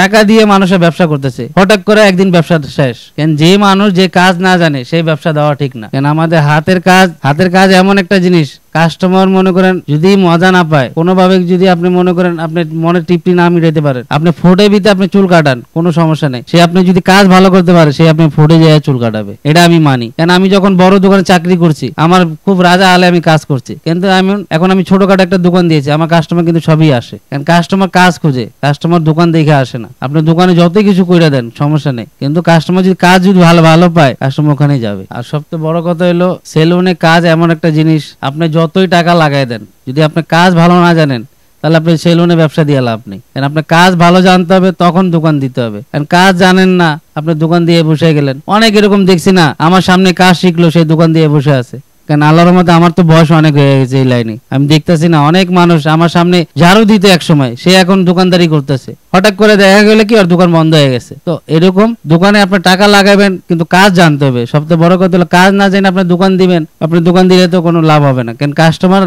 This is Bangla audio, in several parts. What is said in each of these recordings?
টাকা দিয়ে মানুষের ব্যবসা করতেছে হঠাৎ করে একদিন ব্যবসা শেষ কেন যে মানুষ যে কাজ না জানে সেই ব্যবসা দেওয়া ঠিক না কেন আমাদের হাতের কাজ হাতের কাজ এমন একটা জিনিস কাস্টমার মনে করেন যদি মজা না পায় কোনোভাবে যদি আপনি মনে করেন আপনি মনে টিপটি না মিটাইতে পারেন আপনি ফোটে বিতে আপনি চুল কাটান কোনো সমস্যা নেই সে আপনি যদি কাজ ভালো করতে পারে সে আপনি ফোটে যায় চুল কাটাবে এটা আমি মানি কেন আমি যখন বড় দোকানে চাকরি করছি আমার খুব রাজা আলে আমি কাজ করছি কিন্তু আমি এখন আমি ছোটখাটো একটা দোকান দিয়েছি আমার কাস্টমার কিন্তু সবই আসে কারণ কাস্টমার কাজ খুঁজে কাস্টমার দোকান দেখে আসে না আপনি দোকানে যতই কিছু করে দেন সমস্যা নেই কিন্তু কাস্টমার যদি কাজ যদি ভালো ভালো পায় কাস্টমার ওখানে যাবে আর সবচেয়ে বড় কথা হলো সেলুনে কাজ এমন একটা জিনিস আপনি যতই টাকা লাগাই দেন যদি আপনি কাজ ভালো না জানেন তাহলে আপনি সেলুনে ব্যবসা দিয়ে লাভ নেই কারণ আপনার কাজ ভালো জানতে হবে তখন দোকান দিতে হবে কারণ কাজ জানেন না আপনি দোকান দিয়ে বসে গেলেন অনেক এরকম দেখছি না আমার সামনে কাজ শিখলো সেই দোকান দিয়ে বসে আছে কারণ আল্লাহর মধ্যে আমার তো বয়স অনেক হয়ে গেছে এই লাইনে আমি দেখতেছি না অনেক মানুষ আমার সামনে ঝাড়ু দিত এক সময় সে এখন দোকানদারি করতেছে হঠাৎ করে দেখা গেলে কি আর দোকান বন্ধ হয়ে গেছে তো এরকম দোকানে আপনার টাকা লাগাবেন কিন্তু কাজ জানতে হবে সবচেয়ে বড় কথা হলো কাজ না জানে আপনার দোকান দিবেন আপনি দোকান দিলে তো কোনো লাভ হবে না কারণ কাস্টমার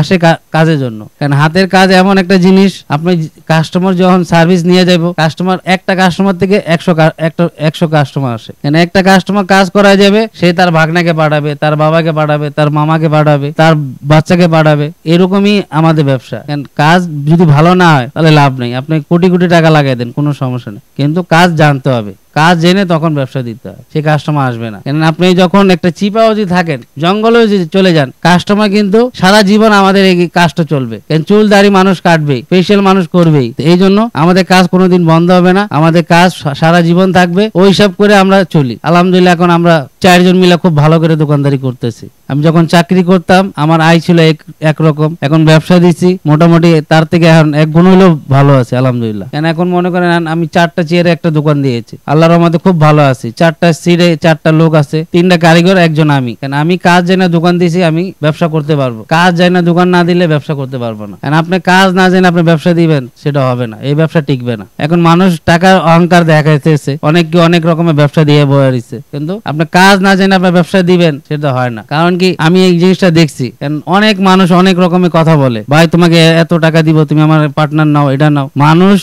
আসে কাজের জন্য কারণ হাতের কাজ এমন একটা জিনিস আপনি কাস্টমার যখন সার্ভিস নিয়ে যাব কাস্টমার একটা কাস্টমার থেকে একশো একটা একশো কাস্টমার আসে কেন একটা কাস্টমার কাজ করা যাবে সে তার ভাগনাকে পাঠাবে তার বাবাকে পাঠাবে তার মামাকে পাঠাবে তার বাচ্চাকে পাঠাবে এরকমই আমাদের ব্যবসা কেন কাজ যদি ভালো না হয় তাহলে লাভ নেই আপনি কোটি কোটি টাকা লাগাই দেন কোনো সমস্যা নেই কিন্তু কাজ জানতে হবে কাজ জেনে তখন ব্যবসা দিতে হয় সে কাস্টমার আসবে না কেন আপনি যখন একটা চিপাও যদি থাকেন জঙ্গলে যদি চলে যান কাস্টমার কিন্তু সারা জীবন আমাদের এই কাজটা চলবে কেন চুল দাড়ি মানুষ কাটবে স্পেশাল মানুষ করবেই এই জন্য আমাদের কাজ কোনোদিন বন্ধ হবে না আমাদের কাজ সারা জীবন থাকবে ওই সব করে আমরা চলি আলহামদুলিল্লাহ এখন আমরা চারজন মিলে খুব ভালো করে দোকানদারি করতেছি আমি যখন চাকরি করতাম আমার আয় ছিল এক একরকম এখন ব্যবসা দিচ্ছি মোটামুটি তার থেকে এখন এক গুণ হলেও ভালো আছে আলহামদুলিল্লাহ কেন এখন মনে করেন আমি চারটা চেয়ারে একটা দোকান দিয়েছি আল্লাহ আল্লাহর আমাদের খুব ভালো আছি চারটা সিটে চারটা লোক আছে তিনটা কারিগর একজন আমি কারণ আমি কাজ জেনে দোকান দিয়েছি আমি ব্যবসা করতে পারবো কাজ না দোকান না দিলে ব্যবসা করতে পারবো না কারণ আপনি কাজ না জেনে আপনি ব্যবসা দিবেন সেটা হবে না এই ব্যবসা টিকবে না এখন মানুষ টাকার অহংকার দেখাইতেছে অনেককে অনেক রকমের ব্যবসা দিয়ে বয়ারিছে কিন্তু আপনি কাজ না জেনে আপনার ব্যবসা দিবেন সেটা হয় না কারণ কি আমি এই জিনিসটা দেখছি কারণ অনেক মানুষ অনেক রকমের কথা বলে ভাই তোমাকে এত টাকা দিব তুমি আমার পার্টনার নাও এটা নাও মানুষ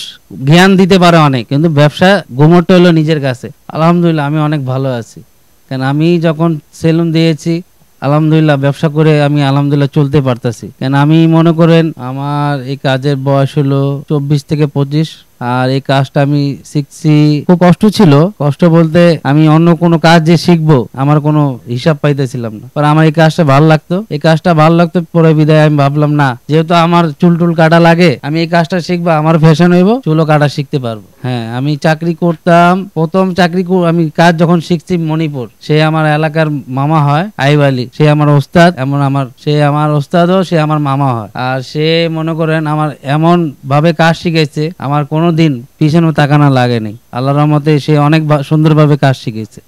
জ্ঞান দিতে পারে অনেক কিন্তু ব্যবসা গোমরটা হলো নিজের কাছে আলহামদুলিল্লাহ আমি অনেক ভালো আছি কারণ আমি যখন সেলুন দিয়েছি আলহামদুলিল্লাহ ব্যবসা করে আমি আলহামদুলিল্লাহ চলতে পারতেছি কেন আমি মনে করেন আমার এই কাজের বয়স হলো চব্বিশ থেকে পঁচিশ আর এই কাজটা আমি শিখছি খুব কষ্ট ছিল কষ্ট বলতে আমি অন্য কোনো কাজ যে শিখবো আমার কোনো হিসাব পাইতেছিলাম না পর আমার এই কাজটা ভালো লাগতো এই কাজটা ভালো লাগতো পরে বিদায় আমি ভাবলাম না যেহেতু আমার চুল টুল কাটা লাগে আমি এই কাজটা শিখবো আমার ফ্যাশন হইব চুলও কাটা শিখতে পারবো হ্যাঁ আমি চাকরি করতাম প্রথম চাকরি আমি কাজ যখন শিখছি মণিপুর সে আমার এলাকার মামা হয় আইবালি সে আমার ওস্তাদ এমন আমার সে আমার ওস্তাদও সে আমার মামা হয় আর সে মনে করেন আমার এমন ভাবে কাজ শিখেছে আমার কোনো দিন পিছনে তাকানা লাগেনি আল্লাহ রহমতে সে অনেক সুন্দরভাবে কাজ শিখেছে